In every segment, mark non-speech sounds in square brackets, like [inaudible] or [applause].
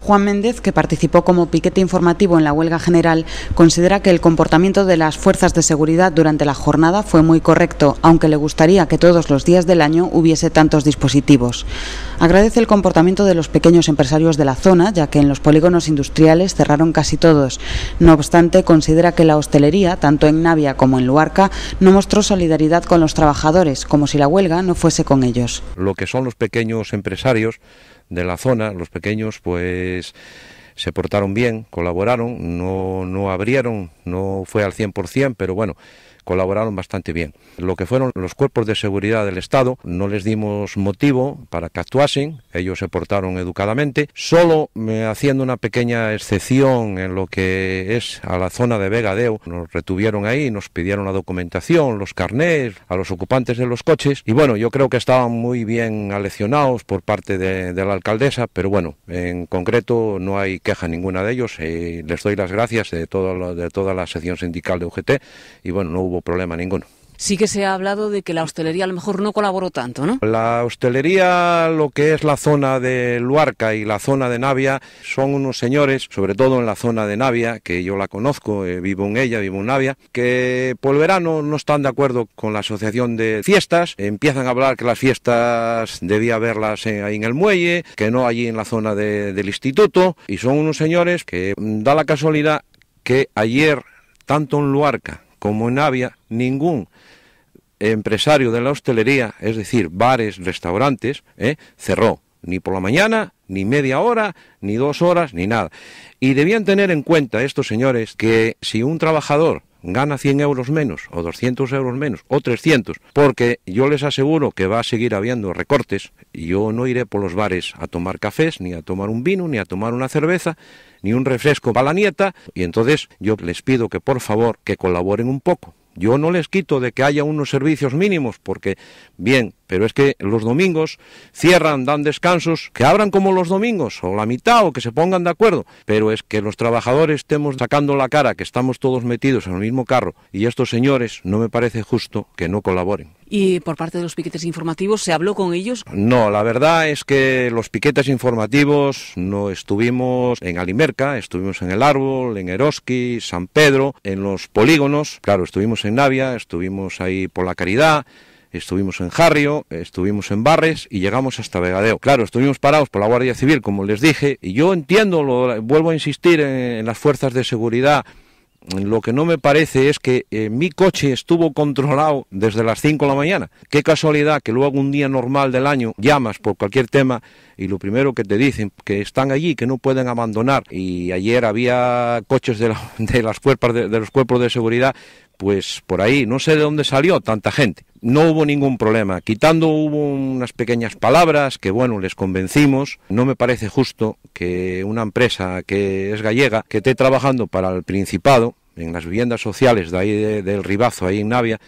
Juan Méndez, que participó como piquete informativo en la huelga general, considera que el comportamiento de las fuerzas de seguridad durante la jornada fue muy correcto, aunque le gustaría que todos los días del año hubiese tantos dispositivos. Agradece el comportamiento de los pequeños empresarios de la zona, ya que en los polígonos industriales cerraron casi todos. No obstante, considera que la hostelería, tanto en Navia como en Luarca, no mostró solidaridad con los trabajadores, como si la huelga no fuese con ellos. Lo que son los pequeños empresarios de la zona, los pequeños, pues se portaron bien, colaboraron, no, no abrieron, no fue al 100%, pero bueno, colaboraron bastante bien. Lo que fueron los cuerpos de seguridad del Estado, no les dimos motivo para que actuasen, ellos se portaron educadamente, solo eh, haciendo una pequeña excepción en lo que es a la zona de Vegadeo, nos retuvieron ahí, nos pidieron la documentación, los carnés, a los ocupantes de los coches, y bueno, yo creo que estaban muy bien aleccionados por parte de, la alcaldesa, pero bueno, en concreto no hay queja ninguna de ellos, eh, les doy las gracias de, todo, de toda la sección sindical de UGT, y bueno, no hubo problema ninguno. Sí que se ha hablado de que la hostelería a lo mejor no colaboró tanto, ¿no? La hostelería, lo que es la zona de Luarca y la zona de Navia, son unos señores, sobre todo en la zona de Navia, que yo la conozco, eh, vivo en ella, vivo en Navia, que por el verano no están de acuerdo con la asociación de fiestas, empiezan a hablar que las fiestas debía haberlas ahí en el muelle, que no allí en la zona del instituto, y son unos señores que mm, da la casualidad que ayer, tanto en Luarca como en Avia, ningún empresario de la hostelería, es decir, bares, restaurantes, ¿eh? cerró, ni por la mañana, ni media hora, ni dos horas, ni nada. Y debían tener en cuenta estos señores que si un trabajador gana 100 euros menos o 200 euros menos o 300, porque yo les aseguro que va a seguir habiendo recortes. Yo no iré por los bares a tomar cafés, ni a tomar un vino, ni a tomar una cerveza, ni un refresco para la nieta. Y entonces yo les pido que por favor que colaboren un poco. Yo no les quito de que haya unos servicios mínimos, porque bien, pero es que los domingos cierran, dan descansos, que abran como los domingos, o la mitad, o que se pongan de acuerdo, pero es que los trabajadores estemos sacando la cara, que estamos todos metidos en el mismo carro, y estos señores no me parece justo que no colaboren. ¿Y por parte de los piquetes informativos se habló con ellos? No, la verdad es que los piquetes informativos no estuvimos en Alimerca, estuvimos en El Árbol, en Eroski, San Pedro, en los polígonos, claro, estuvimos en Navia, estuvimos ahí por la Caridad, estuvimos en Jarrio, estuvimos en Barres y llegamos hasta Vegadeo. Claro, estuvimos parados por la Guardia Civil, como les dije, y yo entiendo, lo, vuelvo a insistir en, las fuerzas de seguridad, lo que no me parece es que eh, mi coche estuvo controlado desde las 5 de la mañana. Qué casualidad que luego un día normal del año llamas por cualquier tema y lo primero que te dicen que están allí, que no pueden abandonar. Y ayer había coches de, [laughs] las de, los cuerpos de seguridad pues por ahí, no sé de dónde salió tanta gente. No hubo ningún problema, quitando hubo unas pequeñas palabras que bueno, les convencimos. No me parece justo que una empresa que es gallega, que esté trabajando para el Principado, en las viviendas sociales de ahí del Ribazo, ahí en Navia,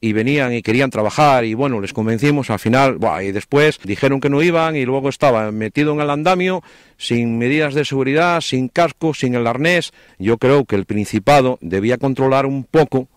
y venían y querían trabajar y bueno, les convencimos al final, buah, y después dijeron que no iban y luego estaba metido en el andamio sin medidas de seguridad, sin casco, sin el arnés. Yo creo que el Principado debía controlar un poco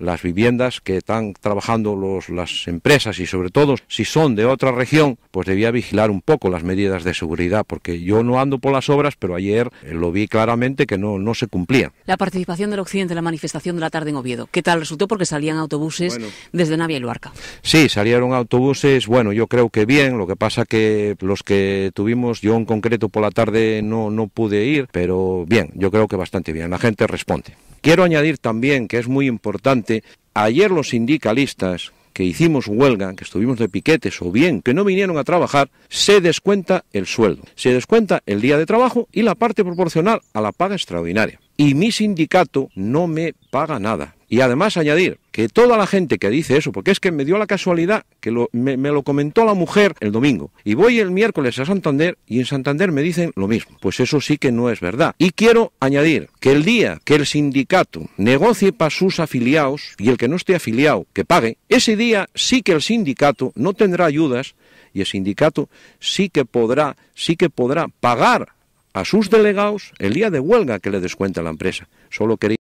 las viviendas que están trabajando los, las empresas y sobre todo si son de otra región, pues debía vigilar un poco las medidas de seguridad, porque yo no ando por las obras, pero ayer eh, lo vi claramente que no, no se cumplía. La participación del occidente en la manifestación de la tarde en Oviedo, ¿qué tal resultó? Porque salían autobuses desde Navia y Luarca. Sí, salieron autobuses, bueno, yo creo que bien, lo que pasa que los que tuvimos, yo en concreto por la tarde no, no pude ir, pero bien, yo creo que bastante bien, la gente responde. Quiero añadir también que es muy importante, ayer los sindicalistas que hicimos huelga, que estuvimos de piquetes o bien que no vinieron a trabajar, se descuenta el sueldo, se descuenta el día de trabajo y la parte proporcional a la paga extraordinaria y mi sindicato no me paga nada. Y además añadir que toda la gente que dice eso, porque es que me dio la casualidad que lo, me, lo comentó la mujer el domingo, y voy el miércoles a Santander y en Santander me dicen lo mismo. Pues eso sí que no es verdad. Y quiero añadir que el día que el sindicato negocie para sus afiliados y el que no esté afiliado que pague, ese día sí que el sindicato no tendrá ayudas y el sindicato sí que podrá, sí que podrá pagar a sus delegados el día de huelga que le descuenta la empresa. Solo quería